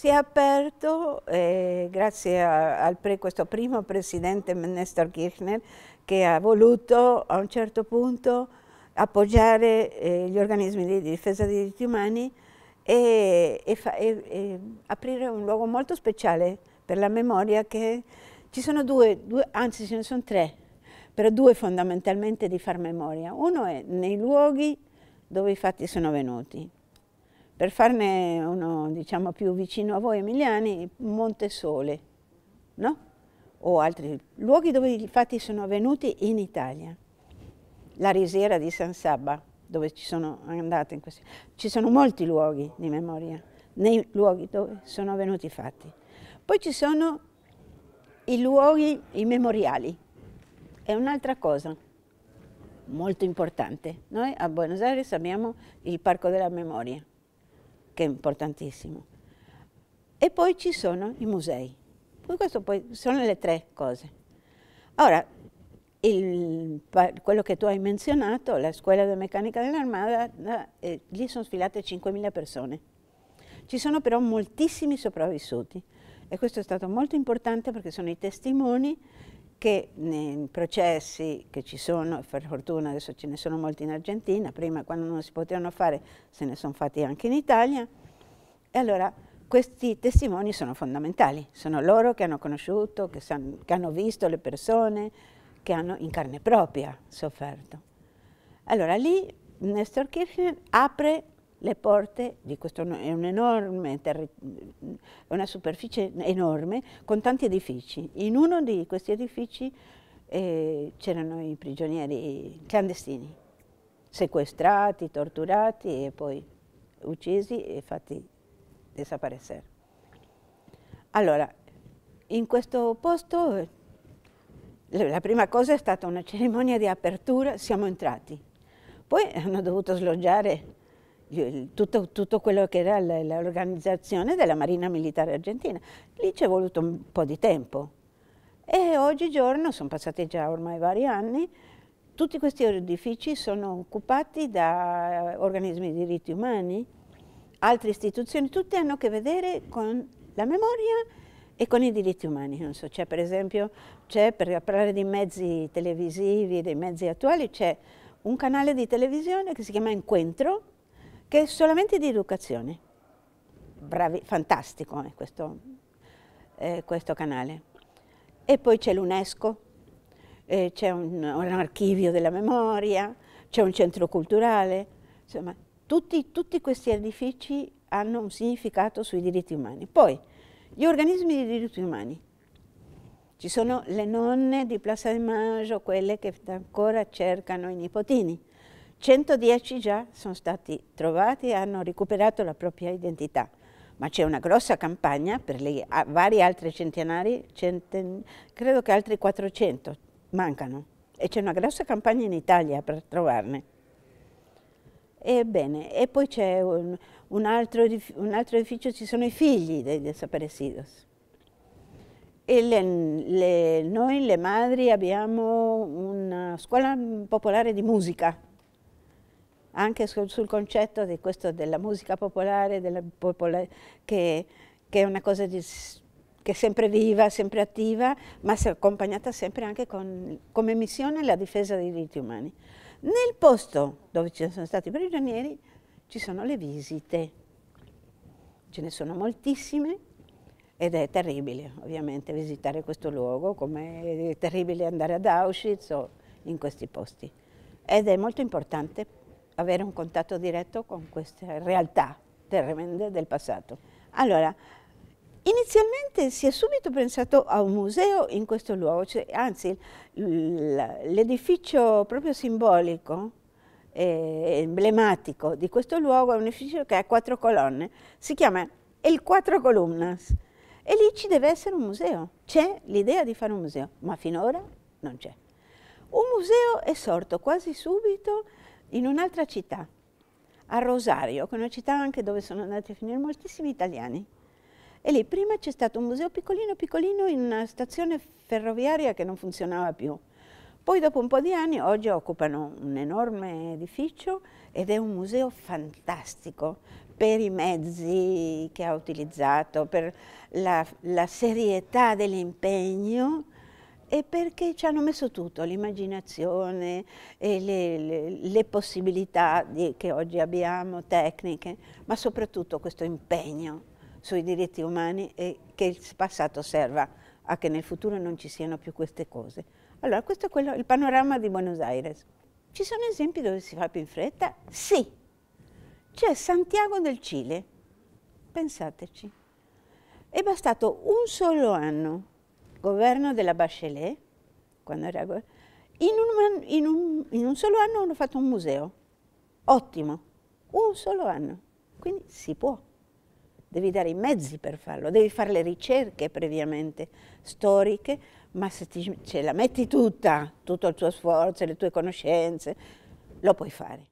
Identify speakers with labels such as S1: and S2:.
S1: Si è aperto, eh, grazie a, a pre, questo primo presidente Nestor Kirchner, che ha voluto a un certo punto appoggiare eh, gli organismi di difesa dei diritti umani e, e, fa, e, e, aprire un luogo molto speciale per la memoria che ci sono due, due, anzi ce ne sono tre, però due fondamentalmente di far memoria. Uno è nei luoghi dove i fatti sono venuti, per farne uno diciamo, più vicino a voi emiliani, Montesole, no? o altri luoghi dove i fatti sono avvenuti in Italia. La risiera di San Sabba, dove ci sono andate in questi... Ci sono molti luoghi di memoria, nei luoghi dove sono avvenuti i fatti. Poi ci sono i luoghi, i memoriali. È un'altra cosa molto importante. Noi a Buenos Aires abbiamo il Parco della Memoria, che è importantissimo. E poi ci sono i musei. Queste sono le tre cose. Ora, il, quello che tu hai menzionato, la scuola di meccanica dell'armada, eh, eh lì sono sfilate 5.000 persone. Ci sono però moltissimi sopravvissuti e questo è stato molto importante perché sono i testimoni che nei processi che ci sono, per fortuna adesso ce ne sono molti in Argentina, prima quando non si potevano fare se ne sono fatti anche in Italia, e allora questi testimoni sono fondamentali, sono loro che hanno conosciuto, che, sanno, che hanno visto le persone, che hanno in carne propria sofferto. Allora lì Nestor Kirchner apre le porte di questo è un enorme una superficie enorme con tanti edifici. In uno di questi edifici eh, c'erano i prigionieri clandestini, sequestrati, torturati e poi uccisi e fatti desaparecer. Allora, in questo posto la prima cosa è stata una cerimonia di apertura, siamo entrati. Poi hanno dovuto sloggiare tutto, tutto, quello che era l'organizzazione della Marina Militare Argentina. Lì ci è voluto un po' di tempo e oggigiorno, sono passati già ormai vari anni, tutti questi edifici sono occupati da organismi di diritti umani, altre istituzioni, tutte hanno a che vedere con la memoria e con i diritti umani. So, c'è per esempio, c'è per parlare di mezzi televisivi, dei mezzi attuali, c'è un canale di televisione che si chiama Encuentro, che è solamente di educazione. Bravi, fantastico eh, questo, eh, questo, canale. E poi c'è l'UNESCO, eh, c'è un, un, archivio della memoria, c'è un centro culturale, insomma tutti, tutti questi edifici hanno un significato sui diritti umani. Poi gli organismi di diritti umani, ci sono le nonne di Plaza de Maggio, quelle che ancora cercano i nipotini. 110 già sono stati trovati e hanno recuperato la propria identità, ma c'è una grossa campagna per le vari altri centenari, centen, credo che altri 400 mancano, e c'è una grossa campagna in Italia per trovarne. Ebbene, e poi c'è un, un, altro, un altro edificio, ci sono i figli dei desaparecidos. E le, le, noi, le madri, abbiamo una scuola popolare di musica anche sul, sul concetto della musica popolare, della popola, che, che, è una cosa di, che è sempre viva, sempre attiva, ma si è accompagnata sempre anche con, come missione la difesa dei diritti umani. Nel posto dove ci sono stati i prigionieri ci sono le visite, ce ne sono moltissime ed è terribile ovviamente visitare questo luogo, come è terribile andare ad Auschwitz o in questi posti. Ed è molto importante avere un contatto diretto con queste realtà tremende del passato. Allora, inizialmente si è subito pensato a un museo in questo luogo, cioè, anzi l'edificio proprio simbolico, e eh, emblematico di questo luogo è un edificio che ha quattro colonne, si chiama El Quattro Columnas e lì ci deve essere un museo, c'è l'idea di fare un museo, ma finora non c'è. Un museo è sorto quasi subito in un'altra città, a Rosario, che è una città anche dove sono andati a finire moltissimi italiani. E lì prima c'è stato un museo piccolino piccolino in una stazione ferroviaria che non funzionava più. Poi dopo un po' di anni oggi occupano un enorme edificio ed è un museo fantastico per i mezzi che ha utilizzato, per la, la serietà dell'impegno e perché ci hanno messo tutto, l'immaginazione e le, le, le possibilità di, che oggi abbiamo, tecniche, ma soprattutto questo impegno sui diritti umani e che il passato serva a che nel futuro non ci siano più queste cose. Allora, questo è quello, il panorama di Buenos Aires. Ci sono esempi dove si fa più in fretta? Sì. C'è Santiago del Cile, pensateci. È bastato un solo anno governo della Bachelet, era, in, un, in, un, in un solo anno hanno fatto un museo. Ottimo, un solo anno. Quindi si può devi dare i mezzi per farlo, devi fare le ricerche previamente storiche, ma se ti, ce la metti tutta, tutto il tuo sforzo, le tue conoscenze, lo puoi fare.